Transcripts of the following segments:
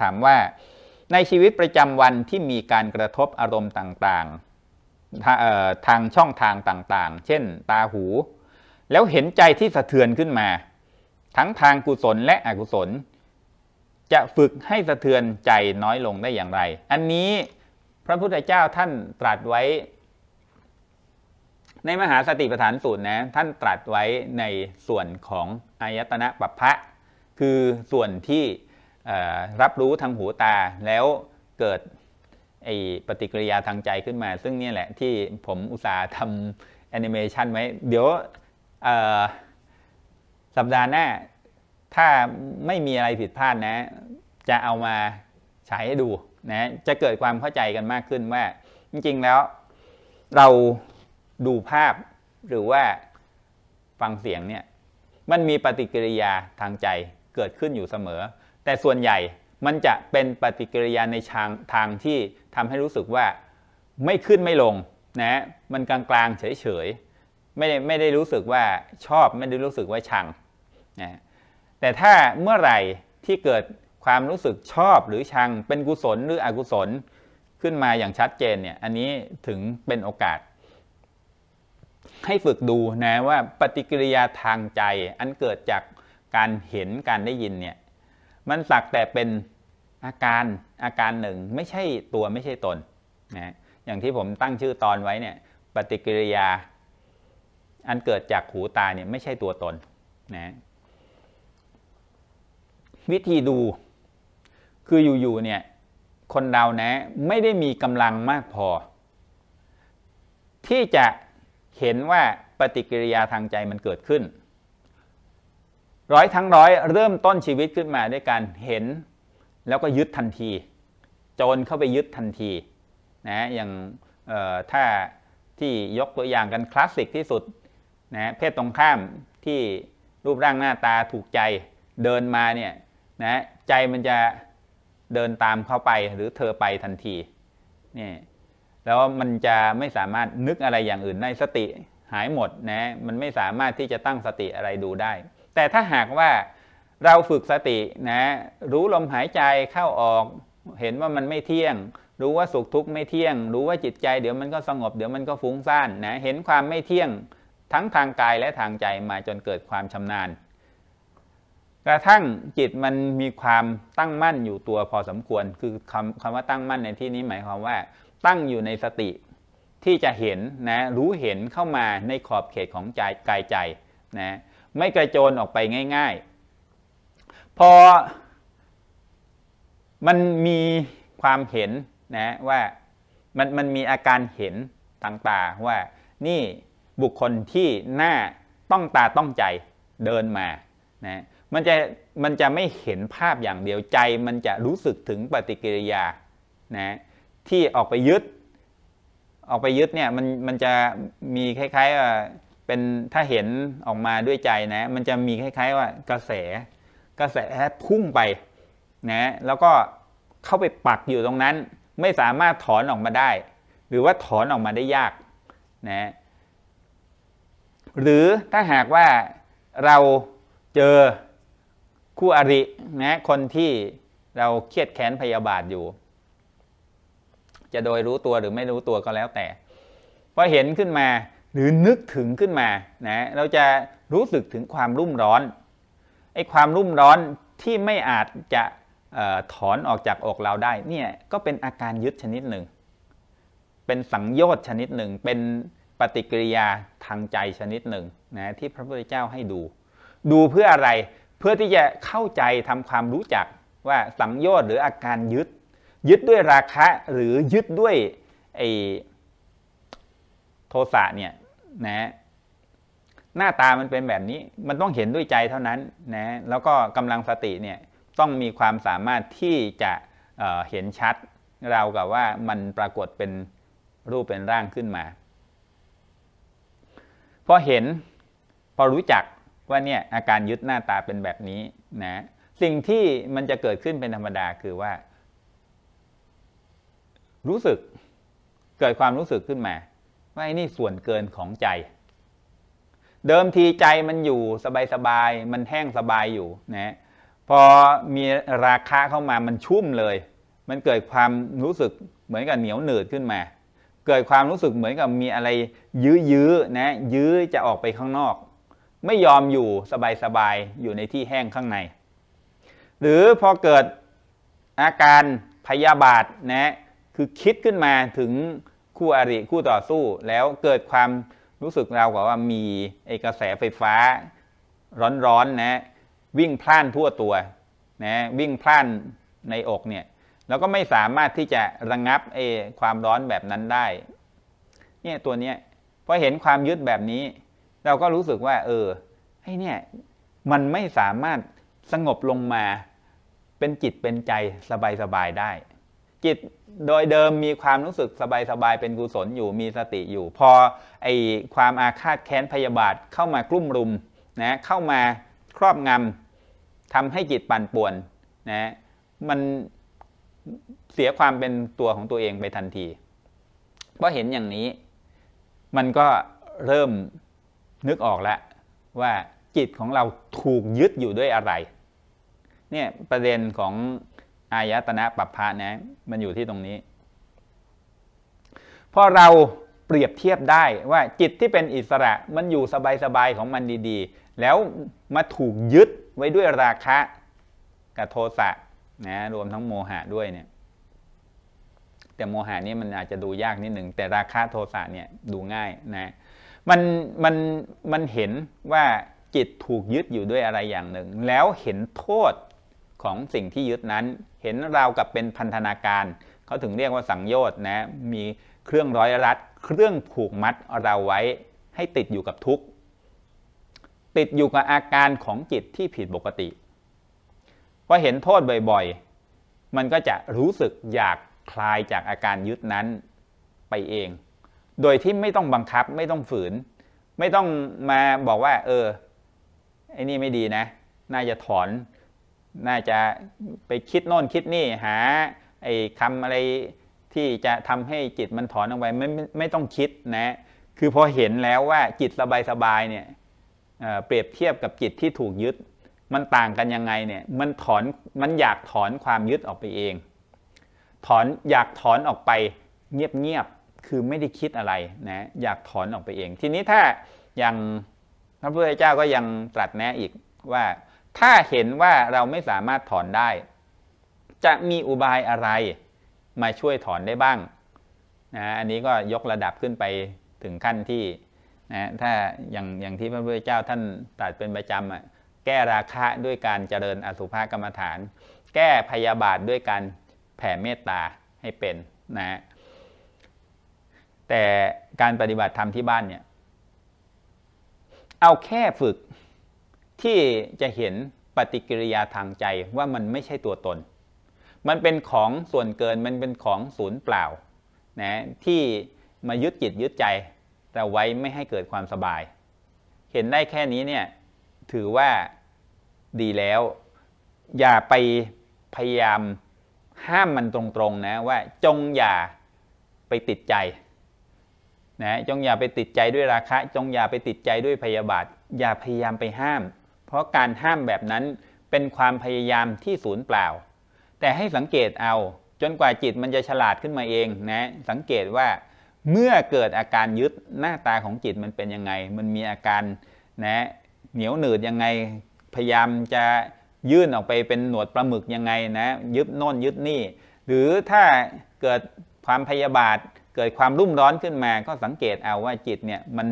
ถามว่าในชีวิตประจำวันที่มีการกระทบอารมณ์ต่างๆทางช่องทางต่างๆ เช่นตาหู แล้วเห็นใจที่สะเทือนขึ้นมา ทั้งทางกุศลและอกุศล จะฝึกให้สะเทือนใจน้อยลงได้อย่างไร อันนี้พระพุทธเจ้าท่านตรัสไว้ ในมหาสติปัฏฐานสูตรนะท่านตรัสไว้ในส่วนของอายตนะปัปพะคือส่วนที่รับรู้ทางหูตาแล้วเกิดปฏิกิริยาทางใจขึ้นมา ซึ่งนี่แหละที่ผมอุตส่าห์ทำแอนิเมชันไว้เดี๋ยวสัปดาห์หน้า ถ้าไม่มีอะไรผิดพลาดนะ จะเอามาฉายให้ดูนะจะเกิดความเข้าใจกันมากขึ้นว่า จริง ๆ แล้ว เราดูภาพหรือว่าฟังเสียงเนี่ยมันมีปฏิกิริยาทางใจเกิดขึ้นอยู่เสมอแต่ส่วนใหญ่ มันจะเป็นปฏิกิริยาในทางทางที่ทำให้รู้สึกว่าไม่ขึ้นไม่ลงนะมันกลางๆเฉยๆ ไม่ได้ไม่ได้รู้สึกว่าชอบไม่ได้รู้สึกว่าชังนะแต่ถ้าเมื่อไหร่ที่เกิดความรู้สึกชอบหรือชังเป็นกุศลหรืออกุศลขึ้นมาอย่างชัดเจนเนี่ย อันนี้ถึงเป็นโอกาส ให้ฝึกดูนะว่าปฏิกิริยาทางใจอันเกิดจากการเห็นการได้ยินเนี่ยมันสักแต่เป็นอาการอาการหนึ่งไม่ใช่ตัวไม่ใช่ตนนะอย่างที่ผมตั้งชื่อตอนไว้เนี่ยปฏิกิริยาอันเกิดจากหูตาเนี่ยไม่ใช่ตัวตนนะวิธีดูคืออยู่ๆเนี่ยคนเรานะไม่ได้มีกำลังมากพอ ที่จะเห็นว่าปฏิกิริยาทางใจมันเกิดขึ้นร้อยทั้งร้อยเริ่มต้นชีวิตขึ้นมาด้วยการเห็นแล้วก็ยึดทันที โจรเข้าไปยึดทันทีนะอย่างถ้าที่ยกตัวอย่างกันคลาสสิกที่สุดนะเพศตรงข้ามที่รูปร่างหน้าตาถูกใจเดินมาเนี่ยนะใจมันจะเดินตามเข้าไปหรือเธอไปทันทีนี่แล้วมันจะไม่สามารถนึกอะไรอย่างอื่นในสติหายหมดนะมันไม่สามารถที่จะตั้งสติอะไรดูได้แต่ถ้าหากว่าเราฝึกสตินะ รู้ลมหายใจเข้าออก เห็นว่ามันไม่เที่ยง รู้ว่าสุขทุกข์ไม่เที่ยง รู้ว่าจิตใจเดี๋ยวมันก็สงบเดี๋ยวมันก็ฟุ้งซ่านนะ เห็นความไม่เที่ยง ทั้งทางกายและทางใจมาจนเกิดความชำนาญ กระทั่งจิตมันมีความตั้งมั่นอยู่ตัวพอสมควร คือคำคำว่าตั้งมั่นในที่นี้ หมายความว่า ตั้งอยู่ในสติที่จะเห็นนะรู้เห็นเข้ามาในขอบเขตของใจกายใจนะไม่กระโจนออกไปง่ายๆ พอมันมีความเห็นนะว่ามันมันมีอาการเห็นต่าง ๆ ว่านี่บุคคลที่หน้าต้องตาต้องใจเดินมานะมันจะมันจะไม่เห็นภาพอย่างเดียวใจมันจะรู้สึกถึงปฏิกิริยานะที่ออกไปยึดออกไปยึดเนี่ยมันมันจะมีคล้าย ๆเป็นถ้าเห็นออกมาด้วยใจนะ มันจะมีคล้าย ๆ ว่ากระแส กระแสพุ่งไป นะ แล้วก็เข้าไปปักอยู่ตรงนั้น ไม่สามารถถอนออกมาได้ หรือว่าถอนออกมาได้ยากนะ หรือถ้าหากว่าเราเจอคู่อรินะ คนที่เราเครียดแค้นพยาบาทอยู่ จะโดยรู้ตัวหรือไม่รู้ตัวก็แล้วแต่พอเห็นขึ้นมาหรือนึกถึงขึ้นมานะเราจะรู้สึกถึงความรุ่มร้อนไอ้ความรุ่มร้อนที่ไม่อาจจะออถอนออกจากอกเราได้เนี่ยก็เป็นอาการยึดชนิดหนึ่งเป็นสังโยชน์ชนิดหนึ่งเป็นปฏิกิริยาทางใจชนิดหนึ่งนะที่พระพุทธเจ้าให้ดู ดูเพื่ออะไรเพื่อที่จะเข้าใจทำความรู้จักว่าสังโยชน์หรืออาการยึดยึดด้วยราคะหรือยึดด้วยไอโทสะเนี่ยนะหน้าตามันเป็นแบบนี้มันต้องเห็นด้วยใจเท่านั้นนะแล้วก็กำลังสติเนี่ยต้องมีความสามารถที่จะเเห็นชัดเรากับว่ามันปรากฏเป็นรูปเป็นร่างขึ้นมาพอเห็นพอรู้จักว่าเนี่ยอาการยึดหน้าตาเป็นแบบนี้นะ สิ่งที่มันจะเกิดขึ้นเป็นธรรมดาคือว่า รู้สึกเกิดความรู้สึกขึ้นมาว่าไนี่ส่วนเกินของใจ เดิมทีใจมันอยู่สบายๆ มันแห้งสบายอยู่นะ พอมีราคาเข้ามา มันชุ่มเลย มันเกิดความรู้สึกเหมือนกับเหนียวเหนืดขึ้นมา เกิดความรู้สึกเหมือนกับมีอะไรยื้อยื้อนะ ยื้อจะออกไปข้างนอก ไม่ยอมอยู่สบายๆ อยู่ในที่แห้งข้างใน หรือพอเกิดอาการพยาบาทนะ คือคิดขึ้นมาถึงคู่อริคู่ต่อสู้แล้วเกิดความรู้สึกเราบอกว่ามีไอกระแสไฟฟ้าร้อนๆนนะวิ่งพล่านทั่วตัวนะวิ่งพล่านในอกเนี่ยแล้วก็ไม่สามารถที่จะระงงับเอความร้อนแบบนั้นได้เนี่ยตัวเนี้ยพอเห็นความยึดแบบนี้ เราก็รู้สึกว่าเออไอเนี่ย มันไม่สามารถสงบลงมาเป็นจิตเป็นใจสบายๆได้จิตโดยเดิมมีความรู้สึกสบาย ๆ เป็นกุศลอยู่มีสติอยู่ พอไอความอาฆาตแค้นพยาบาทเข้ามากลุ่มรุมนะเข้ามาครอบงำทำให้จิตปั่นป่วนนะมันเสียความเป็นตัวของตัวเองไปทันที เพราะเห็นอย่างนี้มันก็เริ่มนึกออกแล้วว่าจิตของเราถูกยึดอยู่ด้วยอะไรเนี่ยประเด็นของอายตนะปัปพานะ มันอยู่ที่ตรงนี้พอเราเปรียบเทียบได้ว่าจิตที่เป็นอิสระมันอยู่สบายๆ ของมันดีๆ แล้วมาถูกยึดไว้ด้วยราคะกับโทสะนะรวมทั้งโมหะด้วยเนี่ย แต่โมหะนี่มันอาจจะดูยากนิดหนึ่งแต่ราคะโทสะเนี่ยดูง่ายนะ มันมันมันเห็นว่าจิตถูกยึดอยู่ด้วยอะไรอย่างหนึ่งแล้วเห็นโทษของสิ่งที่ยึดนั้นเห็นราวกับเป็นพันธนาการเขาถึงเรียกว่าสังโยชน์นะมีเครื่องร้อยรัดเครื่องผูกมัดเราไว้ ให้ติดอยู่กับทุกข์ ติดอยู่กับอาการของจิตที่ผิดปกติพอเห็นโทษบ่อยๆ มันก็จะรู้สึกอยากคลายจากอาการยึดนั้นไปเอง โดยที่ไม่ต้องบังคับไม่ต้องฝืน ไม่ต้องมาบอกว่าเออไอ้นี่ไม่ดีนะ น่าจะถอนน่าจะไปคิดโน่นคิดนี่ หาไอ้คำอะไรที่จะทำให้จิตมันถอนออกไป ไม่ไม่ต้องคิดนะคือพอเห็นแล้วว่าจิตสบายสบายเนี่ยเปรียบเทียบกับจิตที่ถูกยึดมันต่างกันยังไงเนี่ยมันถอนมันอยากถอนความยึดออกไปเอง ถอนอยากถอนออกไป เงียบๆคือไม่ได้คิดอะไรนะอยากถอนออกไปเอง ทีนี้ถ้าอย่างพระพุทธเจ้าก็ยังตรัสแนะอีกว่าถ้าเห็นว่าเราไม่สามารถถอนได้ จะมีอุบายอะไร มาช่วยถอนได้บ้างนะอันนี้ก็ยกระดับขึ้นไปถึงขั้นที่นะ ถ้าอย่างอย่างที่พระพุทธเจ้าท่านตรัสเป็นประจำอ่ะแก้ราคะด้วยการเจริญอสุภกรรมฐาน แก้พยาบาทด้วยการแผ่เมตตาให้เป็นนะ แต่การปฏิบัติธรรมที่บ้านเนี่ย เอาแค่ฝึกที่จะเห็นปฏิกิริยาทางใจว่ามันไม่ใช่ตัวตน มันเป็นของส่วนเกิน มันเป็นของศูนย์เปล่า นะ ที่มายึดจิตยึดใจ แต่ไว้ไม่ให้เกิดความสบาย เห็นได้แค่นี้เนี่ยถือว่าดีแล้ว อย่าไปพยายามห้ามมันตรงๆนะว่าจงอย่าไปติดใจนะจงอย่าไปติดใจด้วยราคะ จงอย่าไปติดใจด้วยพยาบาท อย่าพยายามไปห้ามเพราะการห้ามแบบนั้นเป็นความพยายามที่ศูนย์เปล่า แต่ให้สังเกตเอาจนกว่าจิตมันจะฉลาดขึ้นมาเองนะ สังเกตว่าเมื่อเกิดอาการยึดหน้าตาของจิตมันเป็นยังไง มันมีอาการนะเหนียวหนืดยังไง พยายามจะยื่นออกไปเป็นหนวดปลาหมึกยังไงนะ ยึดโน่นยึดนี่ หรือถ้าเกิดความพยาบาทเกิดความรุ่มร้อนขึ้นมา ก็สังเกตเอาว่าจิตเนี่ยมัน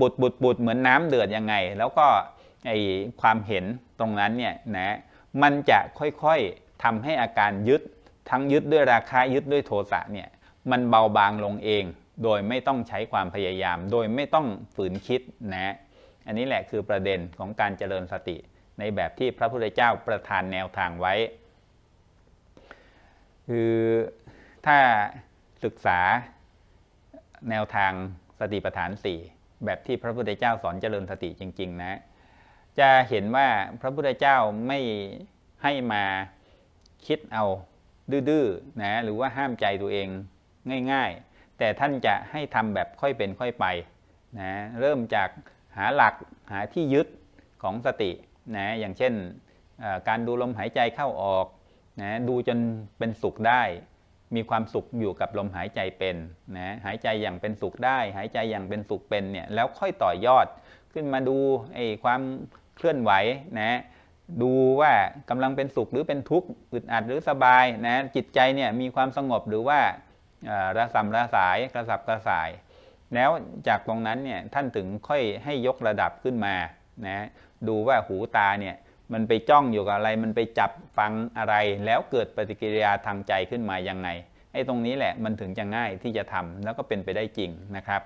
บุดบุดบุดเหมือนน้ำเดือดยังไง แล้วก็ไอ้ความเห็นตรงนั้นเนี่ยนะ มันจะค่อยๆทำให้อาการยึดทั้งยึดด้วยราคายึดด้วยโทสะเนี่ย มันเบาบางลงเองโดยไม่ต้องใช้ความพยายามโดยไม่ต้องฝืนคิดนะ อันนี้แหละคือประเด็นของการเจริญสติในแบบที่พระพุทธเจ้าประทานแนวทางไว้ คือถ้าศึกษาแนวทางสติปัฏฐาน 4 แบบที่พระพุทธเจ้าสอนเจริญสติจริงๆนะจะเห็นว่าพระพุทธเจ้าไม่ให้มาคิดเอาดื้อๆนะหรือว่าห้ามใจตัวเองง่าย ๆ แต่ท่านจะให้ทำแบบค่อยเป็นค่อยไปนะเริ่มจากหาหลักหาที่ยึดของสตินะอย่างเช่นการดูลมหายใจเข้าออกนะดูจนเป็นสุขได้ มีความสุขอยู่กับลมหายใจเป็นนะหายใจอย่างเป็นสุขได้ หายใจอย่างเป็นสุขเป็นเนี่ยแล้วค่อยต่อยอดขึ้นมาดูไอ้ความเคลื่อนไหวนะดูว่ากำลังเป็นสุขหรือเป็นทุกข์อึดอัดหรือสบายนะจิตใจเนี่ยมีความสงบหรือว่าระสำระสายกระสับกระส่ายแล้วจากตรงนั้นเนี่ยท่านถึงค่อยให้ยกระดับขึ้นมานะดูว่าหูตาเนี่ยมันไปจ้องอยู่กับอะไรมันไปจับฟังอะไร แล้วเกิดปฏิกิริยาทางใจขึ้นมาอย่างไงไอ้ตรงนี้แหละมันถึงจะง่ายที่จะทำแล้วก็เป็นไปได้จริงนะครับ